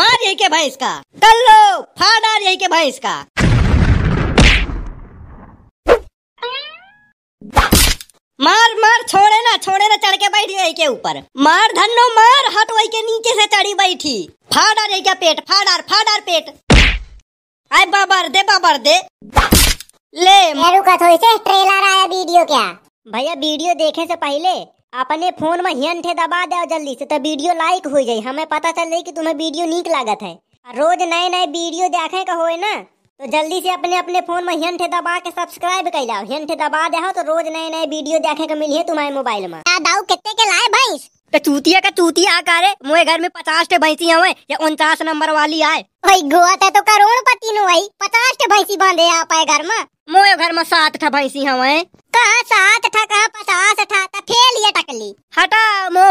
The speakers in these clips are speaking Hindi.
मार यही के भैंस का कर लो फाड़ यही के भैंस का मार मार छोड़े ना छोड़े ना चढ़ के बैठी वही के ऊपर मार धनो मार हट वही के नीचे से चढ़ी बैठी फाड़ रही क्या पेट फाड़ फाड़ पेट आय बाबर दे बाबर दे ले रुका थोड़ी से ट्रेलर आया वीडियो क्या भैया वीडियो देखे से पहले अपने फोन में हियन थे दबा दे जल्दी से तो वीडियो लाइक हो जाए हमें पता चल जाए कि तुम्हें वीडियो नीक लागत है रोज नए नए वीडियो देखे का हो ना तो जल्दी से अपने अपने फोन में हियन थे दबा के सब्सक्राइब कर लाओ हियन थे दबा दे तो रोज नए नए वीडियो देखे का मिली है तुम्हारे मोबाइल में दाऊ कितने के लाए भैंस तो चूतिया का चूतिया आकार है मोए घर में पचास टे भैंसी हुए या उनचास नंबर वाली आए भाई गोवा ते तो करोड़पति नो भाई पचास टे भैंसी बांधे आ पाए घर में मोए घर में सात ठा भैंसी हुए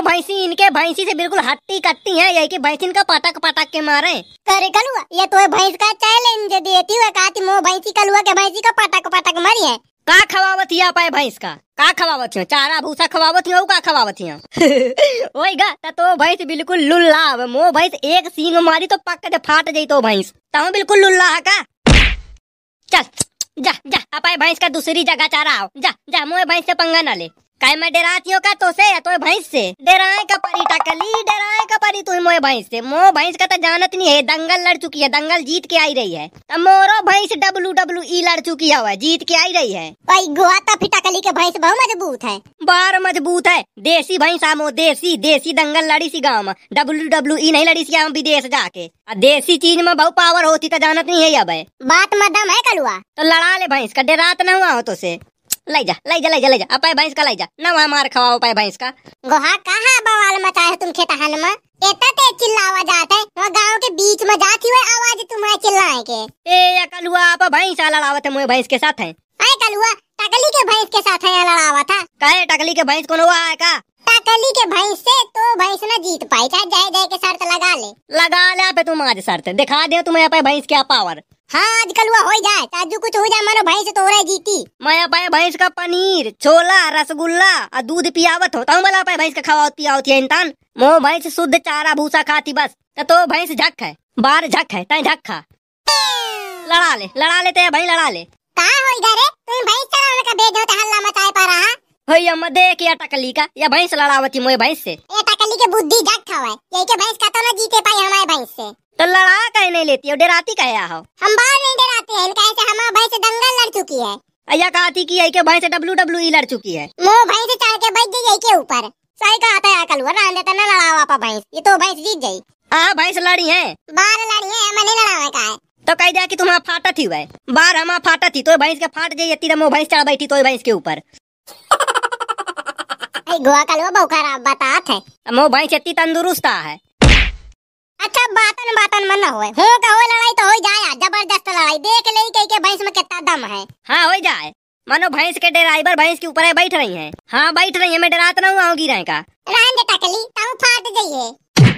भैंसी इनके भैंसी से बिल्कुल हट्टी कट्टी है यही कि भैंसी का पटक पटक के मारे करे कलुआ ये तो भैंस का चैलेंज देती हुए कहा मो भैंसी कलुआ के भैंसी का पटक पटक मारी है का खवावत ही आप भैंस का का खवावत हो चारा भूसा खवावत हो का खवावत हो ओएगा त तो भैंस बिल्कुल लुल्ला है मो भैंस एक सींग मारी तो पक्का फाट जाई तो भैंस तहु बिल्कुल लुल्ला का चल जा जा अपाए भैंस का दूसरी जगह चारा आओ जा जा मोए भैंस से पंगा ना ले काय मैं डेरातियों का तो से तो भैंस से डेराए का परी टकली डेराए का परी तू मोए भैंस से मो भैंस का तो जानत नहीं है दंगल लड़ चुकी है दंगल जीत के आई रही है तो मोरो भैंस डब्लू डब्लू ई लड़ चुकी है जीत के आई रही है भाई गोवा तो के भैंस बहुत मजबूत है बार मजबूत है देसी भैंस मो देसी देसी दंगल लड़ी सी गाँव में डब्लू डब्लू ई नहीं लड़ी सी गांव विदेश जाके देसी चीज में बहुत पावर होती तो जानत नहीं है अब बात मदम है कलुआ तो लड़ा ले भैंस का डेरात तो न हुआ हो तो से लाई जा लाई जा लाई जा अपाय भैंस का लाई जा ना वहाँ मार खवाओ पाए भैंस का गोहा कहाँ बवाल मचाए हो तुम खेतहन में इतना तेज चिल्लावा जाता है वो गांव के बीच में जाती हुई आवाज तुम्हारे चिल्लाए के ए कलुआ आप भैंस लड़ावत थे मुझे भैंस के साथ है अरे कलुआ टकली के भैंस के साथ है लड़ावा हाँ? था कहे टकली के भैंस कौन हुआ है का टकली के भैंस से तो भैंस ना जीत पाई चाहे जय जय के शर्त लगा ले लगा ले पे तुम आज शर्त दिखा दे तुम्हें भैंस क्या पावर हाँ आजकल वो हो जाए ताजू कुछ हो जाए मानो भैंस तो हो रहा है जीती मैं अब भैंस का पनीर छोला रसगुल्ला और दूध पियावत होता हूँ बोला भैंस का खावा पिया होती है इंसान मो भैंस शुद्ध चारा भूसा खाती बस तो, तो भैंस झक है बार झक है तय झक खा लड़ा ले लड़ा लेते हैं भाई लड़ा ले कहाँ हो इधर तुम भैंस चलाने का बेज होता हल्ला मचाए पा रहा भैया मदे की अटकली का या भैंस लड़ावती मोए भैंस से ए कंडी के बुद्धि जाग था है यही के भैंस खाता ना जीते पाई हमारे भैंस से तो लड़ा कहे नहीं लेती हो डेराती कहे आओ हम बाहर नहीं डराते हैं इनका ऐसे हमारा भैंस दंगल लड़ चुकी है अया कहा थी की यही के भैंस डब्लू डब्लू ई लड़ चुकी है मुंह भैंस चढ़ के बैठ गई यही के ऊपर सही कहा था यार कलुआ रान देता तो ना लड़ा वापा भैंस ये तो भैंस जीत गई आ हाँ, भैंस लड़ी है बाहर लड़ी है हमें लड़ा लड़ावा का तो कह दिया कि तुम्हारा फाटा थी वह बार हमारा फाटा थी तो भैंस के फाट जाइए तीन भैंस चढ़ बैठी तो भैंस के ऊपर गोवा का लोग बहुकारा बतात है मो भैंस इतनी तंदुरुस्त है अच्छा बातन बातन मन न होए हो का हो लड़ाई तो हो जाए जबरदस्त लड़ाई देख ले कही के भैंस में कितना दम है हाँ हो जाए मानो भैंस के ड्राइवर भैंस के ऊपर बैठ रही है हाँ बैठ रही है मैं डराता ना हूँ गिरे का रहने टकली तब फाट जाइए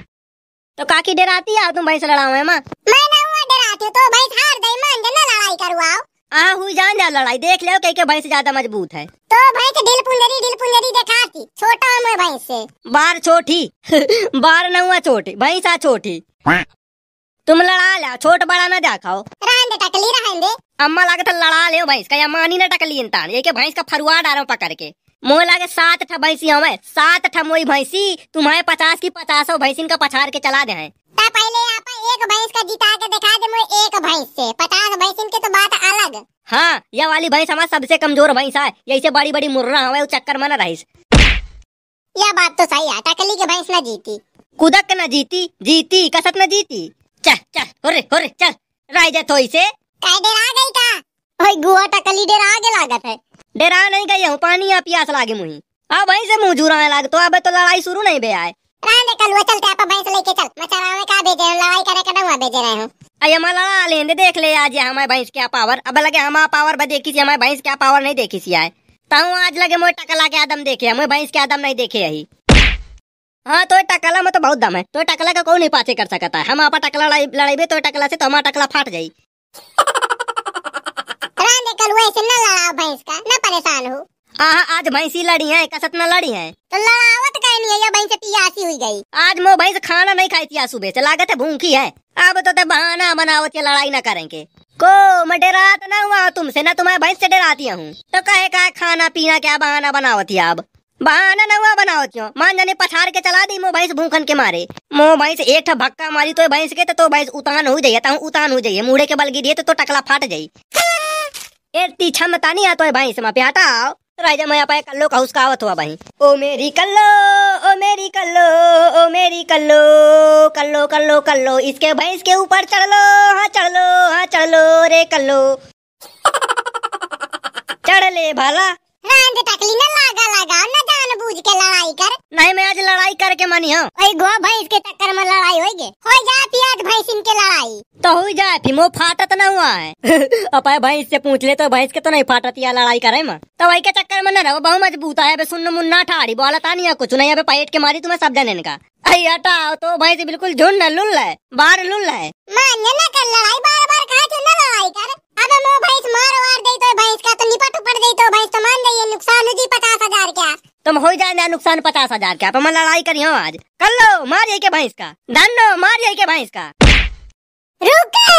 तो काकी डराती है तुम भैंस लड़ाओ है माँ मैं ना हुआ डराती तो भैंस हार गई मान ना लड़ाई करवाओ आहू हाँ, जान जा लड़ाई देख लो कई के भैंस ज्यादा मजबूत है तो भाई के दिल पुंदरी दिल पुंदरी देखा की छोटा हम भैंस से बार छोटी बार न हुआ छोटी भैंस आ छोटी तुम लड़ा लिया छोट बड़ा ना देखाओ रहने टकली रहने अम्मा लागे था तो लड़ा लियो भैंस का अम्मा नहीं ना टकली इंसान ये के भैंस का फरुआ डारो पकड़ के मोह लागे सात ठा भैंसी हमें सात ठा मोई भैंसी तुम्हारे पचास की पचास भैंसी का पछाड़ के चला दे हैं पहले आप एक भैंस का जिता के दिखा दे मुझे एक भैंस से ये वाली भैंस हमारा सबसे कमजोर भैंस है जैसे बड़ी बड़ी मुर्रा हवा चक्कर मना रही यह बात तो सही है टकली की भैंस न जीती कुदक न जीती जीती कसत न जीती चल चल होरे होरे चल राय दे तो इसे काय डेरा गई का ओए गुआ टकली डेरा आगे लागत है डेरा नहीं गई हूँ पानी या प्यास लागे मुही अब हाँ, भैंस से मुंह जुरा लाग तो अब तो लड़ाई शुरू नहीं बे आए रहने कल वो चलते आप भैंस लेके चल मचारा में कहा भेजे लड़ाई करे कदम भेजे रहे हूँ अरे मलाला लेंदे देख ले आज हमारे भैंस क्या पावर अब लगे हमारा पावर बस देखी सी हमारे भैंस क्या पावर नहीं देखी सी आए ताऊ तो आज लगे मोए टकला के आदम देखे हमें भैंस के आदम नहीं देखे यही हाँ तो टकला में तो बहुत दम है तो टकला का कोई नहीं पाचे कर सकता है हम आप टकला लड़ाई तो टकला से तो हमारा टकला फाट जाये कल न लड़ाओ भैंस का न परेशान हो आ, आज भैंसी लड़ी है कसत न लड़ी है तो लड़ावत कहीं नहीं है या भैंस पियासी हुई गई आज मो भैंस खाना नहीं खाई थी आज सुबह तो लागत है भूखी है अब तो बहाना बनावत या लड़ाई न करेंगे को मैं तो न हुआ तुमसे न तुम्हारे भैंस से डराती हूँ तो कहे का खाना पीना क्या बहाना बनावती अब बहाना न हुआ बनाओ क्यों मान जाने पछाड़ के चला दी मो भैंस भूखन के मारे मो भैंस एक भक्का मारी तो भैंस के तो, तो भैंस उतान हो जाइए तो उतान हो जाइए मुड़े के बल गिरी तो टकला फाट जाये क्षमता नहीं आता है भैंस में प्याटा राजा मैं पाया कल्लो का उसका आवत हुआ भाई ओ मेरी कल्लो ओ मेरी कल्लो ओ मेरी कल्लो कल्लो कल्लो कल्लो इसके भैंस के ऊपर चढ़ लो हाँ चढ़ लो हाँ चढ़ लो रे कल्लो चढ़ ले भाला रांद टकली ना लागा लगा ना जानबूझ के लड़ाई कर नहीं मैं आज लड़ाई करके मानी हूं ओए गो भैंस के चक्कर में लड़ाई होएगी हो जाती आज भैंस इनके लड़ाई तो हो जाए फिर मुंह फाटत ना हुआ है अपाय भैंस से पूछ ले तो भैंस के तो नहीं फाटत या लड़ाई करे मैं तो वही के चक्कर में ना रहो बहु मजबूत है सुन मुन्ना ठाड़ी बोलता नहीं कुछ नहीं अबे पेट के मारी तुम्हें सब जाने इनका अरे हटाओ तो भैंस बिल्कुल झुंड लुल है बार लुल है मान ना कर लड़ाई बार बार कहा ना लड़ाई कर तुम हो जाए ना नुकसान पचास हजार का पर लड़ाई करी हो आज कर लो मार के भैंस का धन लो मार के भैंस का रुके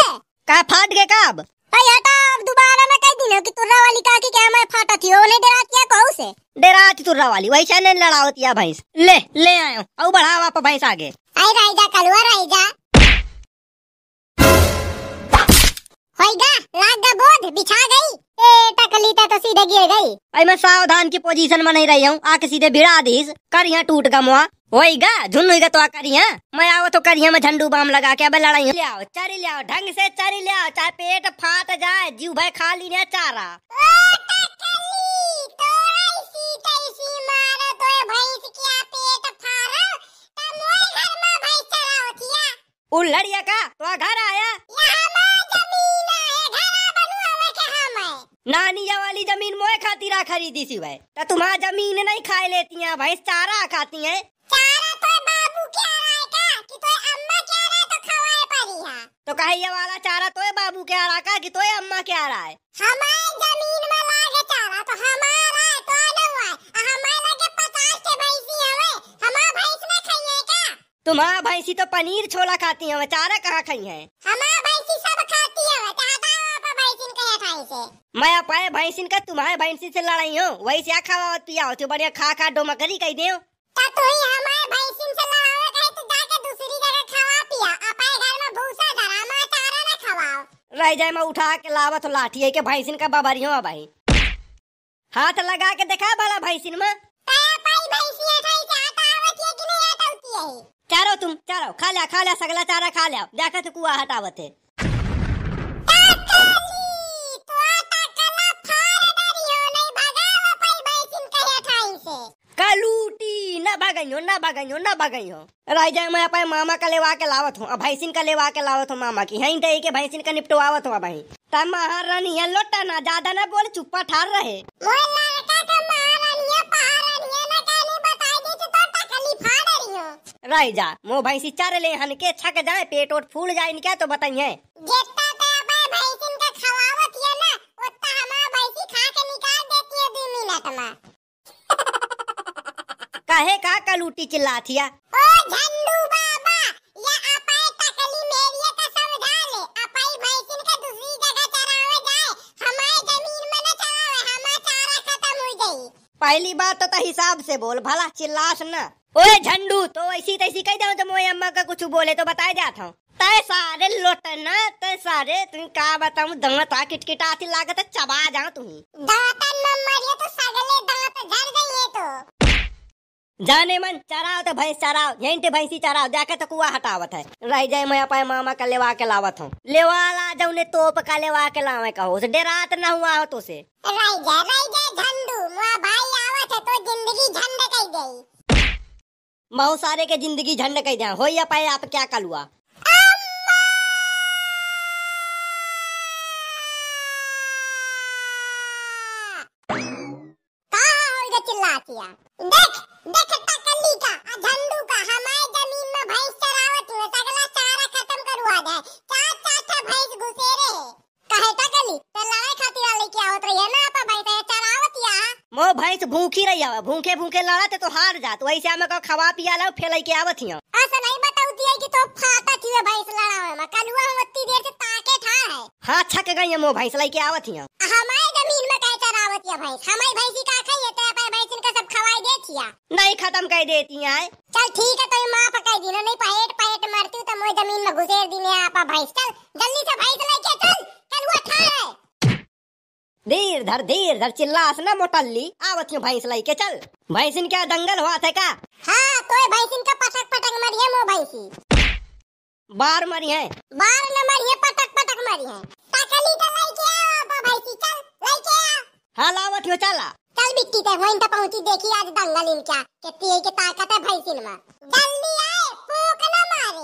का फाट गए कब भाई हटा अब दोबारा ना कह दिनो कि तुर्रा वाली का की क्या मैं फाटा थी डरा से डरा थी तुर्रा वाली वैसे ने लड़ावतिया भैंस ले ले आयो बढ़ावा पर भैंस आगे आई राइजा कलवा होइगा लाग गा बोध बिछा गई ए टकलीता तो सीधे गिर गई भाई मैं सावधान की पोजीशन में नहीं रही हूँ आके सीधे भिड़ा दीस करिया टूट गा मुआ होइगा झुनुगा तो आ करिया मैं आओ तो करिया मैं झंडू बाम लगा के अब लड़ाई ले आओ चरी ले आओ ढंग से चरी ले आओ चाहे पेट फाट जाए जीव भाई खाली ने चारा लड़िया तो का तो घर आया नानिया वाली जमीन मोए खाती खातिर खरीदी सी भाई तो तुम्हारा जमीन नहीं खाए लेती है भैंस चारा खाती हैं तो, तो, तो, तो कहे ये वाला चारा तो बाबू के रहा का कि तो अम्मा के रहा है हमारे जमीन में लागे चारा तो हमारा है तो ना है हमारे लगे 50 के भैंसी हवे हमारा भैंस ना खाइए का तुम्हारा भैंसी तो पनीर छोला खाती है चारा कहाँ खाई है हमारा मैं अपने भैंसिन का तुम्हारे भैंसिन से लड़ाई हो वही से खावा पिया हो तो बढ़िया खा खा डोमा करी कही दे तू ही से तो जाके दूसरी जगह पिया घर में भूसा धरा ना रह जाए मैं उठा के लावत तो लाठी है के भैंसिन का बाबरी हो भाई हाथ लगा के देखा भला भैंसिन में चारो तुम चारो खा लिया खा लिया सगला चारा खा लिया देखा तो कुआ हटावत है गई हो ना भागई हो ना भगई हो रह जाए मैं अपने मामा का लेवा के लावत हूँ भैंसिन का लेवा के लावत हूँ मामा की यहीं दही के भैंसिन का निपटवावत हूँ भाई तब महारानी है लोटा ना ज्यादा ना बोल चुप्पा ठार रहे रह जा मुँह भैंसी चार ले हन के छक जाए पेट ओट फूल जाए इनके तो बताइए काहे का कलूटी चिल्लाथिया ओ झंडू बाबा समझा ले अपाई भैंसिन दूसरी जगह चरावे जाए हमारे जमीन में न चरावे हमारा चारा खत्म हो पहली बात तो, तो हिसाब से बोल भला चिल्लास न ओए झंडू तो ऐसी तैसी कह जाऊं तो मोए अम्मा का कुछ बोले तो बता जाता हूँ तय सारे लोटना तय सारे तुम का बताऊं दांत आ किटकिटाती लागत चबा जाऊं तुम दांत में मरिए तो सगले दांत झड़ गए तो जाने मन चराव तो भैंस चराव यहीं तो भैंसी चराव जाके तो कुआ हटावत है रह जाए मैं अपने मामा का लेवा के लावत हूँ ला जाऊ ने तोप का लेवा के लावे कहो उसे डेरात न हुआ हो तो से तो बहुत सारे के जिंदगी झंड कह दिया हो या पाए आप क्या कलुआ किया देख देख टकली का झंडू का हमारे जमीन में भैंस चरावत हुए सगला चारा खत्म करवा दे चार चार ठे भैंस घुसे रे कहे टकली तो लड़ाई खातिर वाले क्या होत रही है ना आपा भाई तो चरावत या मो भैंस भूखी रही है भूखे भूखे लड़त तो हार जात वैसे हम को खवा पिया ला फेलै के आवत हिया ऐसा नहीं बताउती है कि तो फाटा थी भैंस लड़ावे में कलुआ हम इतनी देर से ताके ठा है हां छक गई मो भैंस लेके आवत हिया हमारे जमीन में कहे चरावत या भैंस हमारी भैंसी का खाई किया नहीं खत्म कर देती है चल ठीक है तो माफ कर दी नहीं पहेट तो पहेट मरती तो मोई जमीन में घुसेर दी ने आपा भाई चल जल्दी से भैंस लेके चल चल वो ठार है धीर धर धीर धर चिल्लास ना मोटल्ली आवत हूँ भैंस के चल भैंसिन क्या दंगल हुआ था का हाँ कोई तो भैंसिन का पटक पटक मरी है मो भैंसी बार मरी है बार न मरी है पटक पटक मरी है टकली तो लेके आ आपा भैंसी चल लेके आ हाँ लावत हूँ चला कल बिट्टी ते होइन त पहुंची देखी आज दंगल इनका कितनी कि ताकत है भाई सिनेमा जल्दी आए फूक ना मारे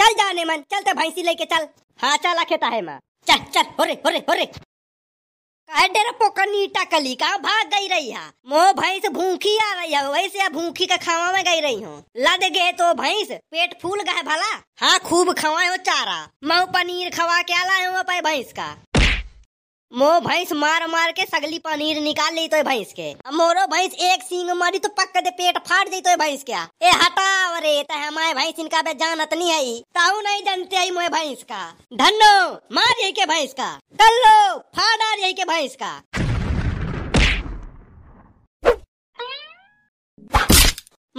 चल जाने मन चल चलते भैंसी लेके चल हाँ चल खेता है माँ चल चल हो रे हो रे हो रे काहे डेरा पोकनी नीटा कली कहाँ भाग गई रही है मोह भैंस भूखी आ रही है वैसे भूखी का खावा में गई रही हूँ लद गए तो भैंस पेट फूल गए भला हाँ खूब खवाए हो चारा मऊ पनीर खवा के आला है भैंस का मो भैंस मार मार के सगली पनीर निकाल ली तो भैंस के मोरो भैंस एक सींग मारी तो पक्का दे पेट फाट जाई तो भैंस क्या ए हटा रे तो हमारे भैंस इनका बे जान अतनी है ताऊ नहीं जानते आई मोए भैंस का धनो मार के भैंस का कर लो फाड़ा यही के भैंस का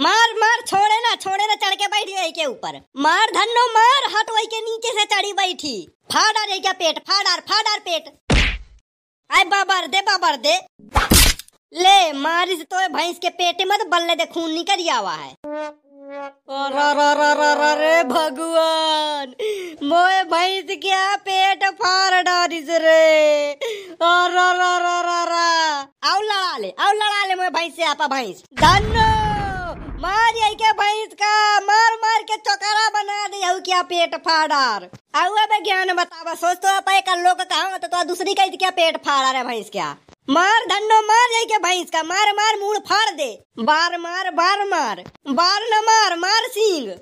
मार मार छोड़े ना छोड़े ना चढ़ के बैठ गई के ऊपर मार धनो मार हट वही के नीचे से चढ़ी बैठी फाड़ आ रही क्या पेट फाड़ आर फाड़ आर पेट आए बाबर दे बाबर दे ले मारिस तो भैंस के पेट में तो बल्ले दे खून निकल आवा है रे भगवान मोए भैंस क्या पेट फाड़ डारिस रे आओ लड़ा ले आओ लड़ा ले मोए भैंस से आपा भैंस धन्यवाद मार के भैंस का मार मार के चकरा बना दे क्या पेट फाड़ार आऊ अब ज्ञान बतावा सोच तो आप कल लोग कहा तो, तो दूसरी कही क्या पेट फाड़ा है भैंस क्या मार धन्नो मार जाए के भैंस का मार मार मूड फाड़ दे बार मार बार मार बार न मार मार सिंह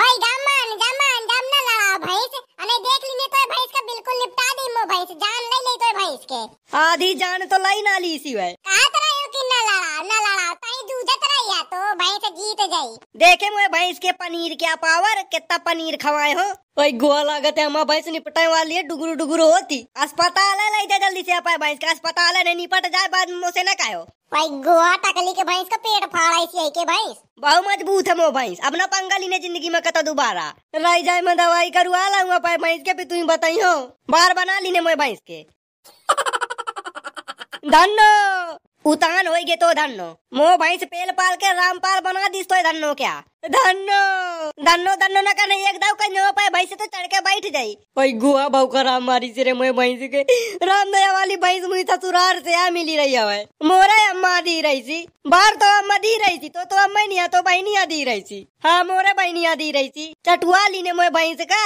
भाई जामन जामन जाम ना लड़ा भैंस अने देख ली तो भैंस का बिल्कुल निपटा दी मो भैंस जान ले ले तो भैंस के आधी जान तो लाई ना ली इसी वे का तरह तो यो कि ना लड़ा ना लड़ा ताई दूजा तरह या तो, तो भैंस जीत जाई देखे मोए भैंस के पनीर क्या पावर कितना पनीर खवाए हो भाई गोवा लागत है हमारा भैंस निपटाए वाली है डुगुरु डुगुरु होती अस्पताल है लाई जा जल्दी से अपाए भैंस का अस्पताल है नहीं निपट जाए बाद मुझसे ना भाई गोवा टकली के भैंस का पेट फाड़ा इसी के भैंस बहुत मजबूत है मो भैंस अपना पंगा लीने जिंदगी में कता दोबारा रही जाए मैं दवाई करवा लाऊंगा पाए भैंस के भी तुम बताई हो बार बना लीने मोए भैंस के धन्नो उतान होएगे तो धन्नो मो भाई से पेल पाल के रामपाल बना दिस तो धन्नो क्या धन्नो धन्नो धन्नो ना करने एक दाव कहीं पाए भाई से तो चढ़ के बैठ जाई भाई गुआ भाव का राम मारी से रे मैं भाई से के राम दया वाली भाई मुई ससुराल से आ मिली रही है मोरा अम्मा दी रही थी बार तो अम्मा दी रही थी तो तो अम्मा नहीं आ तो बहनिया दी रही थी हाँ मोरे बहनिया दी रही थी चटुआ ली ने मैं भाई से का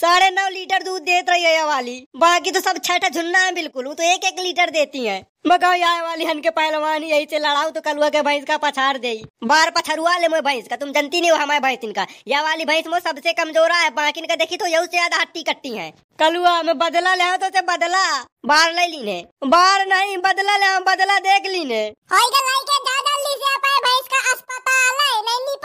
साढ़े नौ लीटर दूध दे रही है वाली बाकी तो सब छठ झुन्ना है बिल्कुल वो तो एक एक लीटर देती है मगाओ यहाँ वाली हन के पहलवान यही से लड़ाऊ तो कलुआ के भैंस का पछाड़ दे बार पछरुआ ले मैं भैंस का तुम जनती नहीं हो हमारे भैंस इनका यह वाली भैंस मो सबसे कमजोरा है बाकी इनका देखी तो यू से ज्यादा हट्टी कट्टी है कलुआ में बदला ले तो से बदला बार ले लीने बार नहीं बदला ले बदला देख लीने अस्पताल नहीं तो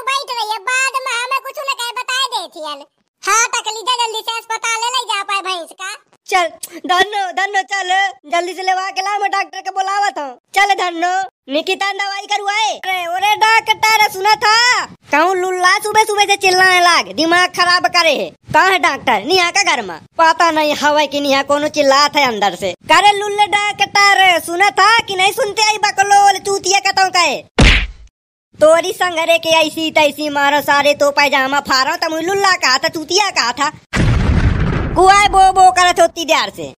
बैठ रही है बाद में हमें कुछ बताए देती है हाँ तो टकलीजा जल्दी से अस्पताल ले जा पाए भैंस का चल धनो धनो चल जल्दी से लेवा के ला मैं डॉक्टर के बुलावा था चल धनो निकिता दवाई करवाए अरे ओरे डॉक्टर सुना था कहूँ लुल्ला सुबह सुबह से चिल्लाने लाग दिमाग खराब करे है कहाँ है डॉक्टर निया का घर में पता नहीं हवा की निया कोनो चिल्ला था अंदर से करे लुल्ले डॉक्टर सुना था कि नहीं सुनते आई बकलोल चूतिया कतों का है तोरी संगरे के ऐसी तैसी मारो सारे तो पैजामा फारो लुल्ला कहा था चूतिया कहा था कुआ बो बो करत होती देर से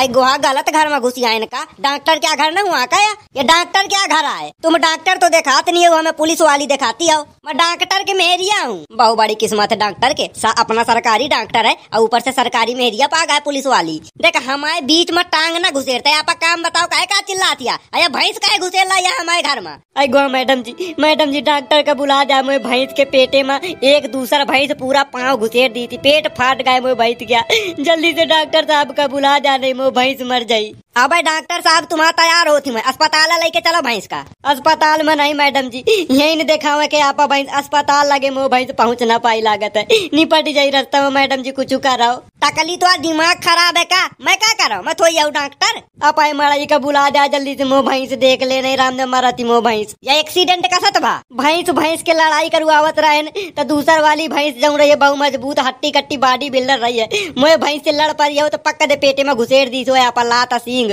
भाई गोहा गलत घर में घुसी है इनका डॉक्टर क्या घर ना हुआ का या ये डॉक्टर क्या घर आए तुम डॉक्टर तो दिखाते नहीं हो हमें पुलिस वाली दिखाती हो मैं डॉक्टर के मेहरिया हूँ बहुत बड़ी किस्मत है डॉक्टर के सा, अपना सरकारी डॉक्टर है और ऊपर से सरकारी मेहरिया पा गए पुलिस वाली देख हमारे बीच में टांग ना घुसेरते आपका काम बताओ काहे का दिया अरे भैंस का घुसेला यहाँ हमारे घर में अरे गो madam ji madam ji doctor का बुला जाए मुझे भैंस के पेटे में एक दूसरा भैंस पूरा पाँव घुसेर दी थी पेट फाट गए मुझे भैंस गया जल्दी से डॉक्टर साहब का बुला जा नहीं मुझे भैंस मर जाई हाँ भाई डॉक्टर साहब तुम्हारा तैयार होती मैं अस्पताल लेके चलो भैंस का अस्पताल में नहीं मैडम जी यही नहीं देखा हुआ की आप भैंस अस्पताल लगे मो भैंस पहुँच ना पाई लागत है निपट जाये रास्ता में मैडम जी कुछ कर रहा हूँ तकली तो दिमाग खराब है का मैं क्या कर रहा हूँ मैं थोड़ी आऊ डॉक्टर अब आई मारा जी का बुला दिया जल्दी से मोह भैंस देख ले नहीं राम मरती मोह भैंस या एक्सीडेंट का सत भा भैंस भैंस के लड़ाई करुआवत रहे तो दूसर वाली भैंस जो रही है बहु मजबूत हट्टी कट्टी बॉडी बिल्डर रही है मोह भैंस से लड़ पा रही हो तो पक्का दे पेटे में घुसेर दी सो आप लाता सिंह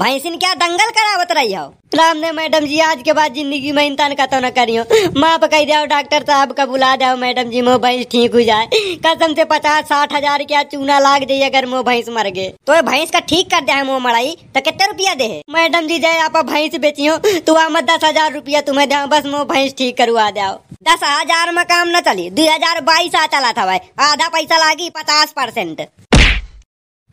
भैंसिन क्या दंगल करावत रही हो राम ने मैडम जी आज के बाद जिंदगी में इंसान का तो न करियो माफ कह दिया डॉक्टर साहब का बुला जाओ मैडम जी मो भैंस ठीक हो जाए कसम से पचास साठ हजार क्या चूना लाग जाये अगर मो भैंस मर गए तो भैंस का ठीक कर दे मो मराई तो कितने रुपया दे मैडम जी जय आप भैंस बेचियो तू तो हम दस हजार रुपया तुम्हें दे बस मो भैंस ठीक करवा जाओ दस हजार में काम न चली दो हजार बाईस चला था भाई आधा पैसा लागी पचास परसेंट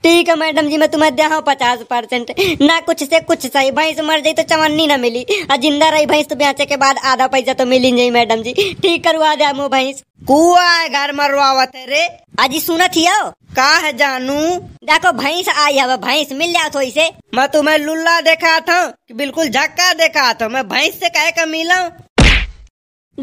ठीक है मैडम जी मैं तुम्हें हूँ पचास परसेंट ना कुछ से कुछ सही भैंस मर जाए तो चवन्नी ना मिली और जिंदा रही भैंस तो बेचे के बाद आधा पैसा तो मिली नहीं मैडम जी ठीक करवा दे मो भैंस कुआ घर मरवा तेरे रे अजी सुना थी आओ का है जानू देखो भैंस आई है भैंस मिल जाओ थोड़ी से मैं तुम्हें लुल्ला देखा था बिल्कुल झक्का देखा था मैं भैंस से कहे का मिला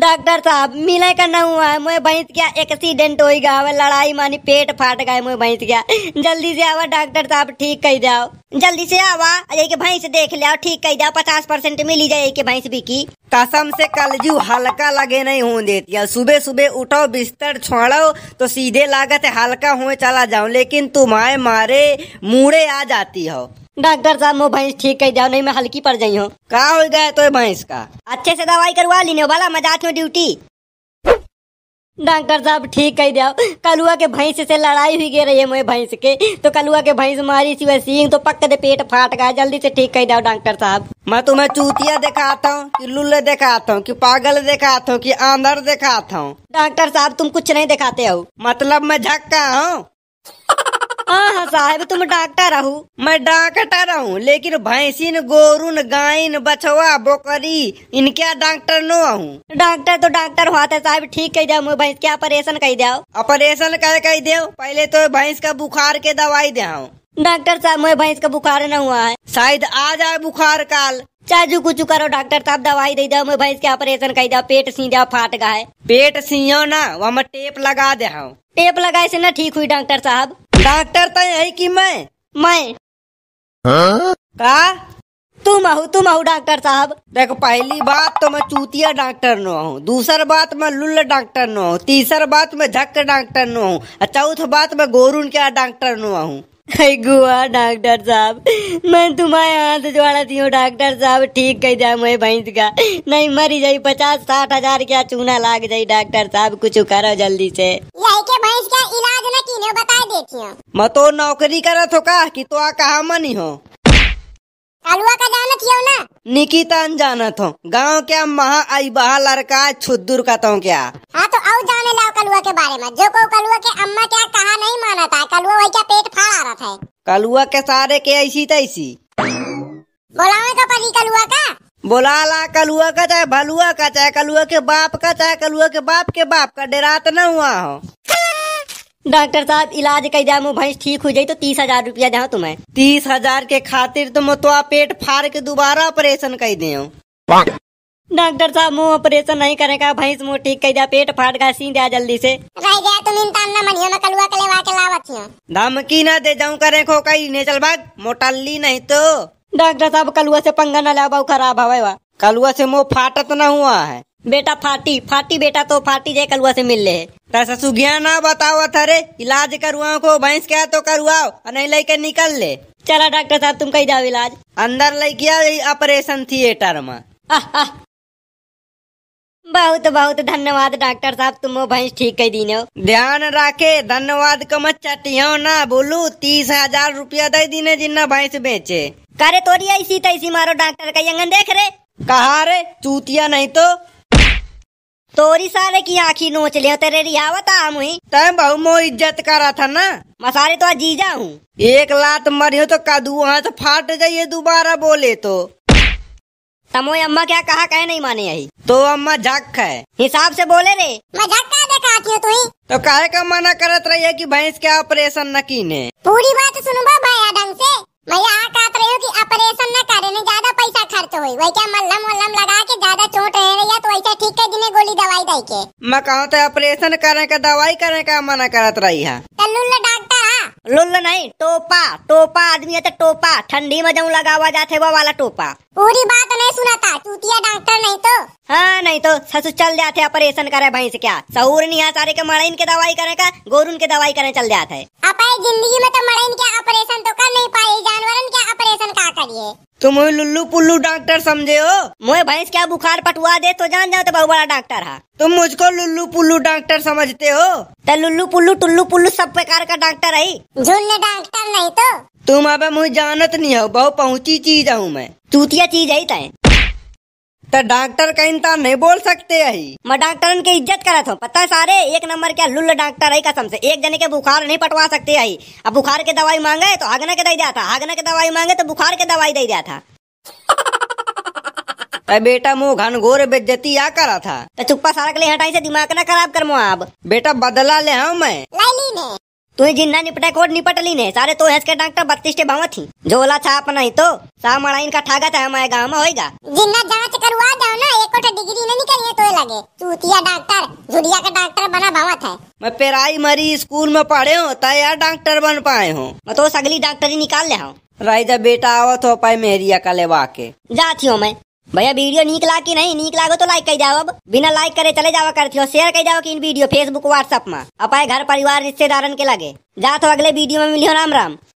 डॉक्टर साहब मिले का ना हुआ है मुझे भैंस गया एक्सीडेंट हो गया हमें लड़ाई मानी पेट फाट गए मुझे भैंस गया जल्दी से आवा डॉक्टर साहब ठीक कर जाओ जल्दी से आवा एक भैंस देख लिया ठीक कर जाओ पचास परसेंट मिली जाए एक भैंस भी की कसम से कलजू हल्का लगे नहीं हो देती सुबह सुबह उठो बिस्तर छोड़ो तो सीधे लागत हल्का हुए चला जाओ लेकिन तुम्हारे मारे मुड़े आ जाती हो डॉक्टर साहब मुँह भैंस ठीक कर जाओ नहीं मैं हल्की पड़ जाई हूँ कहा हो गया तो भैंस का अच्छे से दवाई करवा ली वाला मैं जाती हूँ ड्यूटी डॉक्टर साहब ठीक कह दिया कलुआ के भैंस से लड़ाई हुई गई रही है मुझे भैंस के तो कलुआ के भैंस मारी सी वह सींग तो पक्का दे पेट फाट गया जल्दी से ठीक कह दिया डॉक्टर साहब मैं तुम्हें चूतिया दिखाता हूँ कि लुल्ले दिखाता हूँ कि पागल दिखाता हूँ कि आंधर दिखाता हूँ डॉक्टर साहब तुम कुछ नहीं दिखाते हो मतलब मैं झक्का हूँ हाँ, साहब तुम डॉक्टर रहो मैं डॉक्टर रहू लेकिन भैंसिन गोरुन गायन बछवा बोकरी इनके डॉक्टर नो हूँ डॉक्टर तो डॉक्टर हुआ था साहब ठीक कह जाओ मैं भैंस के ऑपरेशन कह जाओ ऑपरेशन कह कह दे पहले तो भैंस का बुखार के दवाई दे डॉक्टर साहब मैं भैंस का बुखार न हुआ है शायद आ जाए बुखार काल चाजू कुछ करो डॉक्टर साहब दवाई दे दो मैं भैंस के ऑपरेशन कर दो पेट सी जाओ फाट गए पेट सीओ ना वहाँ टेप लगा दे टेप लगाए से ना ठीक हुई डॉक्टर साहब डॉक्टर तो यही की मैं मैं हाँ? का तुम आहू तुम आहू डॉक्टर साहब देखो पहली बात तो मैं चूतिया डॉक्टर नो हूँ दूसर बात मैं लुल्ल डॉक्टर नो हूँ तीसर बात मैं झक डॉक्टर नो हूँ चौथ बात मैं गोरुन क्या डॉक्टर नो हूँ गुआ डॉक्टर साहब मैं तुम्हारे यहाँ से जोड़ा दी हूँ डॉक्टर साहब ठीक कह जाए मैं भैंस का नहीं मरी जाई पचास साठ हजार क्या चूना लाग जाई डॉक्टर साहब कुछ करो जल्दी से मैं तो नौकरी करत हो का कि तो आ कहा मनी हो कालुआ का जानत हो ना निकिता अनजानत हो गाँव क्या महा आई बहा लड़का छुद्दूर का तो क्या हाँ तो कहू जाने लाओ कलुआ के बारे में जो को कलुआ के अम्मा क्या कहा नहीं माना था कलुआ वही क्या पेट फाड़ा रहा था कलुआ के सारे के ऐसी तैसी बोलावे का परी कलुआ का बोला ला कलुआ का चाहे भलुआ का चाहे कलुआ के बाप का चाहे कलुआ के बाप के बाप का डेरात न हुआ हो डॉक्टर साहब इलाज कर जामू भैंस ठीक हो जाये तो तीस हजार रूपया जाओ तुम्हें तीस हजार के खातिर तुम तो पेट फाड़ के दोबारा ऑपरेशन कर दे डॉक्टर साहब मुंह ऑपरेशन नहीं करेगा भैंस मुंह ठीक कर दिया पेट फाट गया सी दिया जल्दी से रह गया तुम इंतान ना मनियो ना कलुआ के लेवा के लावत हियो धमकी ना दे जाऊं करे खो कई ने चल भाग मोटल्ली नहीं तो डॉक्टर साहब कलुआ से पंगा ना लाबाऊ खराब हवे वा कलुआ से मुंह फाटत ना हुआ है बेटा फाटी फाटी बेटा तो फाटी जाए कलुआ से मिल ले पैसा सुगिया ना बताओ अरे इलाज करुआ को भैंस के तो करुआओ नहीं लेके निकल ले चला डॉक्टर साहब तुम कही जाओ इलाज अंदर लेके ऑपरेशन थिएटर में बहुत बहुत धन्यवाद डॉक्टर साहब तुम भैंस ठीक कही दीने ध्यान रखे धन्यवाद कमत चटियो हाँ ना बोलू तीस हजार रूपया दे दीने जिन्ना भैंस बेचे करे तोरी ऐसी तैसी तो मारो डॉक्टर का यंगन देख रे कहा रे चूतिया नहीं तो तोरी सारे की आखी नोच लियो तेरे रियावत आम हुई तय बहु मो इज्जत करा था ना मसारे तो जीजा हूँ एक लात मरियो तो कदू हाथ फाट जाइए दोबारा बोले तो तमो अम्मा क्या कहा कहे नहीं माने यही तो अम्मा झक है हिसाब से बोले रे देखा क्यों तो कहे का मना करत रही है की भैंस के ऑपरेशन न कीने पूरी बात सुनो भैया ढंग से भैया कहत हो कि ऑपरेशन न करे ज्यादा पैसा खर्च होई क्या मल्लम वल्लम लगा के ज्यादा चोट रह रही है तो ऐसा ठीक गोली दवाई दे के मैं कहा तो ऑपरेशन करे का दवाई करे का मना करत रही है डॉक्टर लुल नहीं टोपा टोपा आदमी है तो टोपा ठंडी में जो लगा जाते वो वाला टोपा पूरी बात नहीं सुना था चूतिया डॉक्टर नहीं तो हाँ नहीं तो ससुर चल जाते ऑपरेशन करे भाई से क्या सहूर नहीं सारे के मरीन के दवाई करे का गोरुन के दवाई करे चल जाते अपने जिंदगी में तो मरीन के ऑपरेशन तो कर नहीं पाए जानवर क्या ऑपरेशन का करिए तुम लुल्लू पुल्लू डॉक्टर समझे हो मुझे भैंस क्या बुखार पटवा दे तो जान जाओ तो बहुत बड़ा डॉक्टर है तुम मुझको लुल्लू पुल्लू डॉक्टर समझते हो तो लुल्लू पुल्लू टुल्लू पुल्लू सब प्रकार का डॉक्टर है डॉक्टर नहीं तो तुम अब मुझे जानत नहीं हो बहुत पहुँची चीज हूँ मैं चूतिया चीज है तय तो डॉक्टर कहीं तो नहीं बोल सकते यही मैं डॉक्टर के इज्जत करत हूँ पता सारे एक नंबर क्या लुल्ल डॉक्टर है कसम से एक जने के बुखार नहीं पटवा सकते यही अब बुखार के दवाई मांगे तो आगना के दे जाता आगना के दवाई मांगे तो बुखार के दवाई दे दिया था बेटा मुँह घनघोर बेज्जती आ करा था तो चुप्पा सारा के लिए हटाई से दिमाग ना खराब कर मुआ अब बेटा बदला ले हूँ मैं તું जिन्ना निपटे કોટ निपट ली ने सारे तो हैस के डॉक्टर बत्तीस के भाव थी झोला छाप नहीं तो सा मड़ाइन का ठागा हमारे गाँव में होएगा जिन्ना जांच करवा जाओ ना एक कोठा डिग्री नहीं करिए तो लगे चूतिया डॉक्टर जुड़िया का डॉक्टर बना भाव था मैं पेराई मरी स्कूल में पढ़े हूँ यार डॉक्टर बन पाए हूँ मैं तो सगली ही निकाल ले हूँ राइजा बेटा आवा तो पाए मेरी का लेवा के जाती हूँ मैं भैया वीडियो ला की नहीं लागो तो लाइक कर जाओ अब बिना लाइक करे चले जाओ करती हो शेयर कर जाओ कि इन वीडियो फेसबुक व्हाट्सअप में अपाए घर परिवार रिश्तेदारन के लगे जा तो अगले वीडियो में मिलियो राम राम